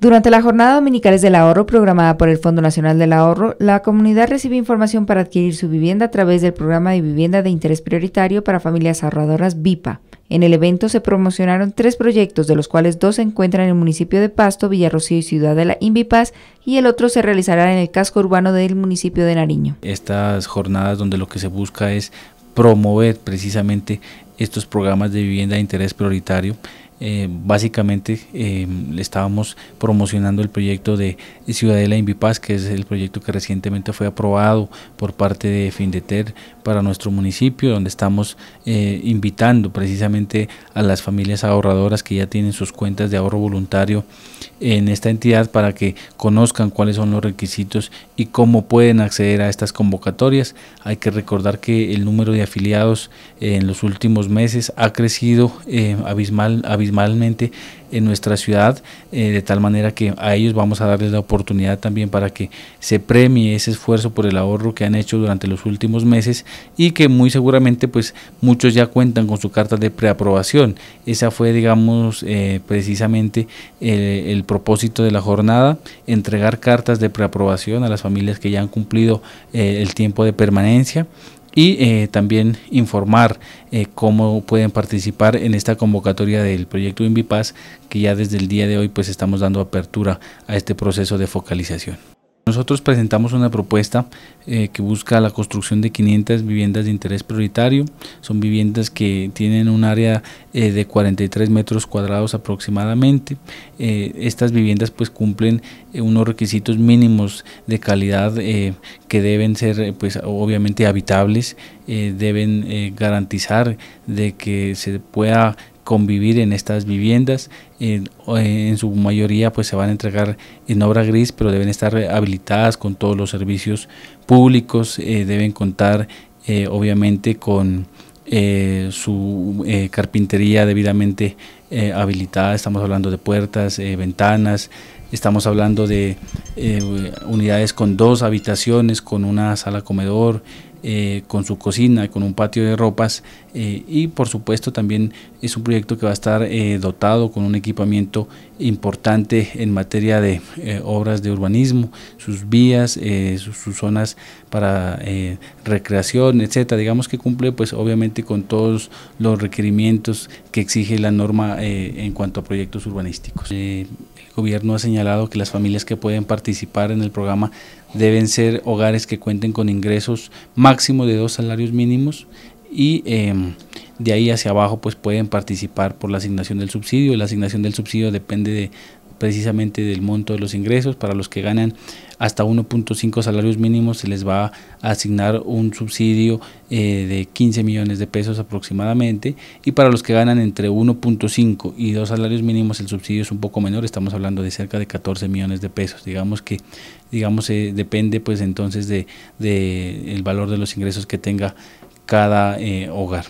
Durante la jornada dominicales del ahorro programada por el Fondo Nacional del Ahorro, la comunidad recibe información para adquirir su vivienda a través del programa de vivienda de interés prioritario para familias ahorradoras VIPA. En el evento se promocionaron tres proyectos, de los cuales dos se encuentran en el municipio de Pasto, Villarrocío y Ciudadela Invipaz, y el otro se realizará en el casco urbano del municipio de Nariño. Estas jornadas donde lo que se busca es promover precisamente estos programas de vivienda de interés prioritario eh, básicamente eh, le estábamos promocionando el proyecto de Ciudadela Invipaz, que es el proyecto que recientemente fue aprobado por parte de Findeter para nuestro municipio, donde estamos eh, invitando precisamente a las familias ahorradoras que ya tienen sus cuentas de ahorro voluntario en esta entidad para que conozcan cuáles son los requisitos y cómo pueden acceder a estas convocatorias. Hay que recordar que el número de afiliados en los últimos meses ha crecido abismal, abismal en nuestra ciudad, eh, de tal manera que a ellos vamos a darles la oportunidad también para que se premie ese esfuerzo por el ahorro que han hecho durante los últimos meses y que muy seguramente pues muchos ya cuentan con su carta de preaprobación. Esa fue digamos eh, precisamente el propósito de la jornada, entregar cartas de preaprobación a las familias que ya han cumplido eh, el tiempo de permanencia y eh, también informar eh, cómo pueden participar en esta convocatoria del proyecto Invipass, que ya desde el día de hoy pues estamos dando apertura a este proceso de focalización. Nosotros presentamos una propuesta eh, que busca la construcción de 500 viviendas de interés prioritario. Son viviendas que tienen un área eh, de 43 metros cuadrados aproximadamente. Eh, estas viviendas pues cumplen unos requisitos mínimos de calidad que deben ser pues obviamente habitables, deben garantizar de que se pueda convivir en estas viviendas. En, su mayoría pues se van a entregar en obra gris, pero deben estar habilitadas con todos los servicios públicos, eh, deben contar eh, obviamente con eh, su carpintería debidamente habilitada, estamos hablando de puertas, ventanas, estamos hablando de unidades con dos habitaciones, con una sala comedor, eh, con su cocina, con un patio de ropas eh, y por supuesto también es un proyecto que va a estar eh, dotado con un equipamiento importante en materia de obras de urbanismo, sus vías, sus, sus, zonas para recreación, etcétera. Digamos que cumple pues obviamente con todos los requerimientos que exige la norma en cuanto a proyectos urbanísticos. El gobierno ha señalado que las familias que pueden participar en el programa deben ser hogares que cuenten con ingresos máximo de dos salarios mínimos y em, de ahí hacia abajo pues pueden participar por la asignación del subsidio. La asignación del subsidio depende de, precisamente del monto de los ingresos. Para los que ganan hasta 1.5 salarios mínimos se les va a asignar un subsidio eh, de 15 millones de pesos aproximadamente y para los que ganan entre 1.5 y 2 salarios mínimos el subsidio es un poco menor, estamos hablando de cerca de 14 millones de pesos. Digamos que digamos eh, depende pues entonces de, el valor de los ingresos que tenga cada eh, hogar.